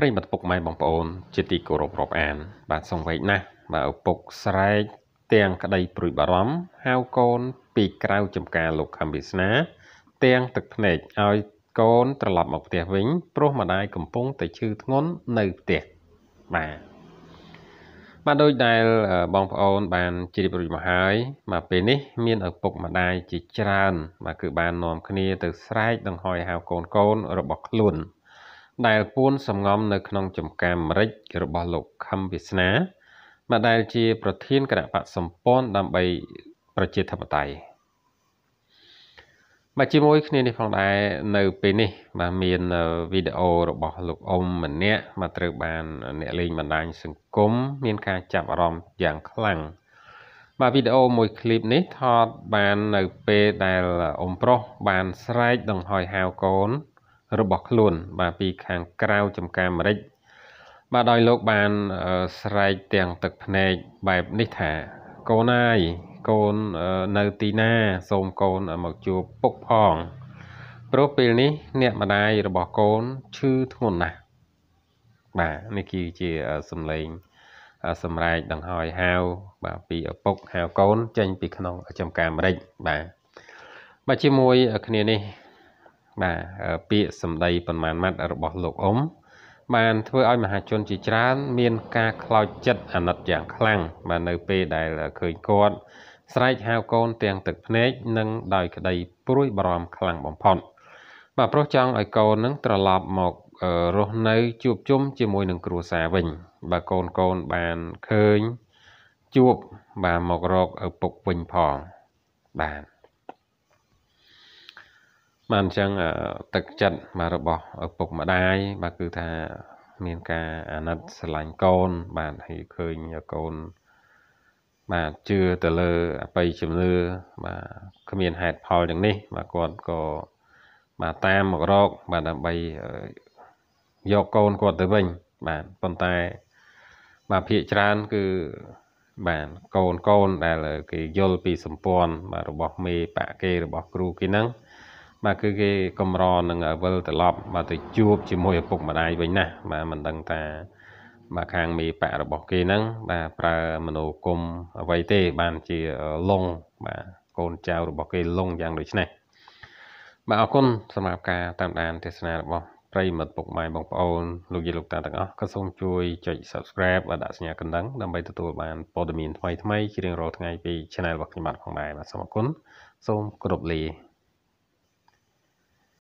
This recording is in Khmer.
ប្រិមត្តពុកម៉ែបងប្អូនជាទីគោរពរាប់អាន បាទសង្វេគណាស់បាទឪពុកស្រែកទាំងក្តីព្រួយបារម្ភហៅកូន ពីក្រៅចំការលោកខំវាសនា ទាំងទឹកភ្នែកឲ្យកូន ត្រឡប់មកផ្ទះវិញព្រោះម្ដាយកំពុងតែឈឺធ្ងន់នៅផ្ទះបាទបាទដោយដែលបងប្អូន បានជ្រាបរួចមកហើយមកពេលនេះ មានឪពុកម្ដាយជាច្រើនបាទគឺបាននាំគ្នាទៅស្រែកដង្ហោយហៅកូនកូនរបស់ខ្លួនដែលពួនសំងំនៅក្នុងចំការអាមេរិករបស់លោកខឹមវាសនាមកដែលជា ប្រធានគណៈបកសម្ព័ន្ធដើម្បីប្រជាធិបតេយ្យមកជាមួយគ្នានេះផងដែរនៅ ពេលនេះបាទមានវីដេអូរបស់លោកអ៊ំម្នាក់មកត្រូវបាន អ្នកលេងបណ្ដាញសង្គមមានការចាប់អារម្មណ៍យ៉ាងខ្លាំងបាទវីដេអូមួយឃ្លីបនេះថតបាននៅពេលដែលអ៊ំប្រុសបានស្រែកដង្ហោយហៅកូនរបស់ខ្លួនបាទពីខាងក្រៅចំការអាមេរិកបាទដោយលោកបានស្រែកទាំងទឹកភ្នែកបែបនេះថាកូនអាយកូននៅទីណាសូមកូនមកជួបពុកផងព្រោះពេលនេះអ្នកម្ដាយរបស់កូនឈឺធ្ងន់ណាស់បាទនេះគឺជាសំឡេងសម្រែកដង្ហើយហាវបាទពីឪពុកហាវកូនចេញ ពីក្នុងចំការអាមេរិកបាទបាទជាមួយគ្នានេះបាទពាក្យសម្ដីប្រមាណម៉ាត់របស់លោកអ៊ុំបានធ្វើឲ្យមហាជនជាច្រើន មានការខ្លោចចិត្តអាណិតយ៉ាងខ្លាំងបាទនៅពេលដែលឃើញគាត់ស្រែកហៅកូន ទាំងទឹកភ្នែកនិងដោយក្តីព្រួយបារម្ភខ្លាំងបំផុតបាទប្រុសចង់ឲ្យកូននឹងត្រឡប់មករស់នៅ ជួបជុំជាមួយនឹងគ្រួសារវិញ បាទកូនកូនបានឃើញ ជួបបាទមករកឪពុកវិញផងបាទបាទអញ្ចឹងទឹកចិត្តបាទរបស់ឪពុកម្ដាយបាទគឺថាមានការអាណិតស្រឡាញ់កូនបាទហើយឃើញកូន បាទជឿទៅលើអបិយជំនឿបាទគ្មានហេតុផលទាំងនេះ បាទគាត់ក៏បាទតាមមករក បាទដើម្បីយកកូនគាត់ទៅវិញ បាទប៉ុន្តែ បាទភាកច្រើនគឺបាទកូនកូនដែលគេយល់ពីសម្ព័ន្ធបាទរបស់មេបាក់គេរបស់គ្រូគេហ្នឹងបាទគឺគេកំរនឹងវិលត្រឡប់បាទទៅជួបជាមួយឪពុកម្ដាយវិញណាបាទមិនដឹងថាបាទខាងមេបៈរបស់គេហ្នឹងបាទប្រើមនោគមអ្វីទេបានជាលងបាទកូនចៅរបស់គេលងយ៉ាងដូចនេះបាទអរគុណសម្រាប់ការតាមដានទេសនារបស់ប្រិមិត្តពុកម៉ែបងប្អូនលោកយាយលោកតាទាំងអស់ក៏សូមជួយចុច Subscribe và ដាក់សញ្ញាកណ្ដឹងដើម្បីទទួលបានព័ត៌មានថ្មីៗជារៀងរាល់ថ្ងៃពី Channel របស់ខ្ញុំបាទផងដែរបាទសូមអរគុណសូមគោរពលា